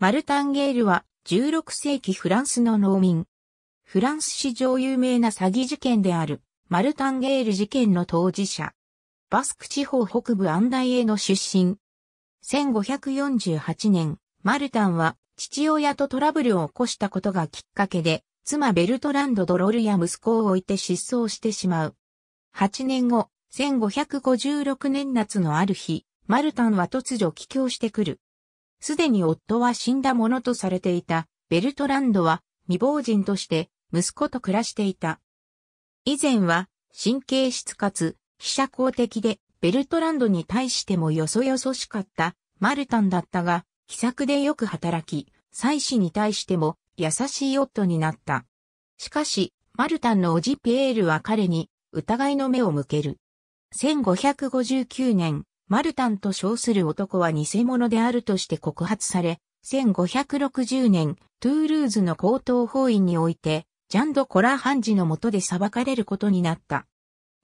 マルタンゲールは16世紀フランスの農民。フランス史上有名な詐欺事件であるマルタンゲール事件の当事者。バスク地方北部アンダイへの出身。1548年、マルタンは父親とトラブルを起こしたことがきっかけで、妻ベルトランド・ドロルや息子を置いて失踪してしまう。8年後、1556年夏のある日、マルタンは突如帰郷してくる。すでに夫は死んだものとされていた、ベルトランドは未亡人として息子と暮らしていた。以前は神経質かつ非車交的でベルトランドに対してもよそよそしかったマルタンだったが、気さくでよく働き、妻子に対しても優しい夫になった。しかし、マルタンのおじピエールは彼に疑いの目を向ける。1559年、マルタンと称する男は偽物であるとして告発され、1560年、トゥールーズの高等法院において、ジャンド・コラハンジの下で裁かれることになった。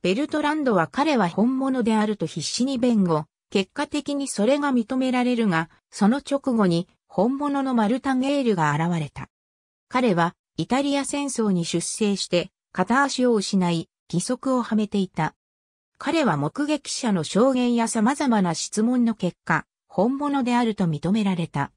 ベルトランドは彼は本物であると必死に弁護、結果的にそれが認められるが、その直後に本物のマルタ・ン・エールが現れた。彼はイタリア戦争に出征して片足を失い義足をはめていた。彼は目撃者の証言や様々な質問の結果、本物であると認められた。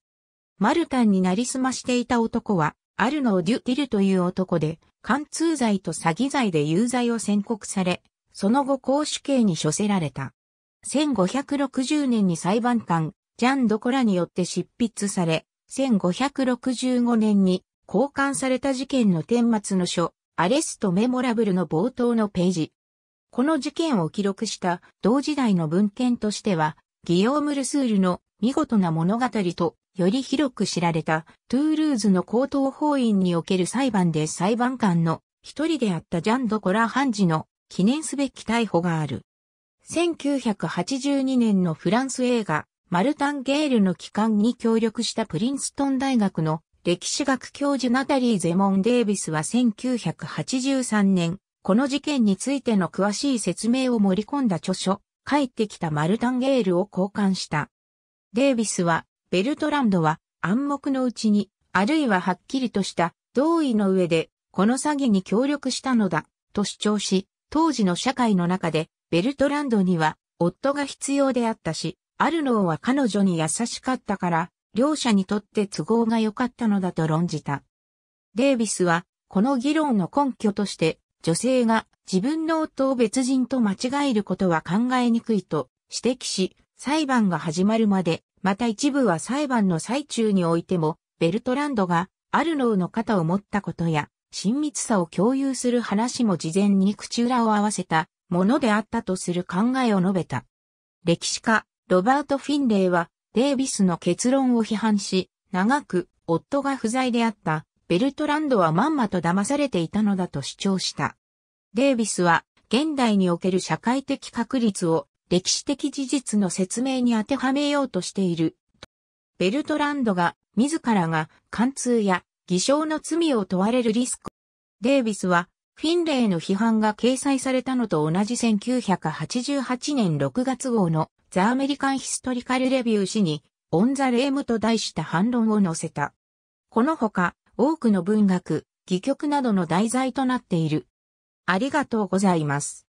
マルタンになりすましていた男は、アルノー・デュ・ティルという男で、貫通罪と詐欺罪で有罪を宣告され、その後公主刑に処せられた。1560年に裁判官、ジャン・ドコラによって執筆され、1565年に交換された事件の顛末の書、アレストメモラブルの冒頭のページ、この事件を記録した同時代の文献としては、ギオーム・ルスールの見事な物語と、より広く知られたトゥールーズの高等法院における裁判で裁判官の一人であったジャン・ド・コラ・ハンジの記念すべき逮捕がある。1982年のフランス映画、マルタン・ゲールの帰還に協力したプリンストン大学の歴史学教授ナタリー・ゼモン・デイビスは1983年、この事件についての詳しい説明を盛り込んだ著書、帰ってきたマルタンゲールを交換した。デイビスは、ベルトランドは暗黙のうちに、あるいははっきりとした同意の上で、この詐欺に協力したのだ、と主張し、当時の社会の中で、ベルトランドには、夫が必要であったし、アルノーは彼女に優しかったから、両者にとって都合が良かったのだと論じた。デイビスは、この議論の根拠として、女性が自分の夫を別人と間違えることは考えにくいと指摘し、裁判が始まるまで、また一部は裁判の最中においても、ベルトランドがアルノーの肩を持ったことや、親密さを共有する話も事前に口裏を合わせたものであったとする考えを述べた。歴史家、ロバート・フィンレイは、デイビスの結論を批判し、長く、夫が不在であったベルトランドはまんまと騙されていたのだと主張した。デイビスは、現代における社会的確率を歴史的事実の説明に当てはめようとしている。ベルトランドが自らが貫通や偽証の罪を問われるリスク。デイビスはフィンレイの批判が掲載されたのと同じ1988年6月号のザ・アメリカン・ヒストリカル・レビュー誌にオン・ザ・レームと題した反論を載せた。このほか、多くの文学、戯曲などの題材となっている。ありがとうございます。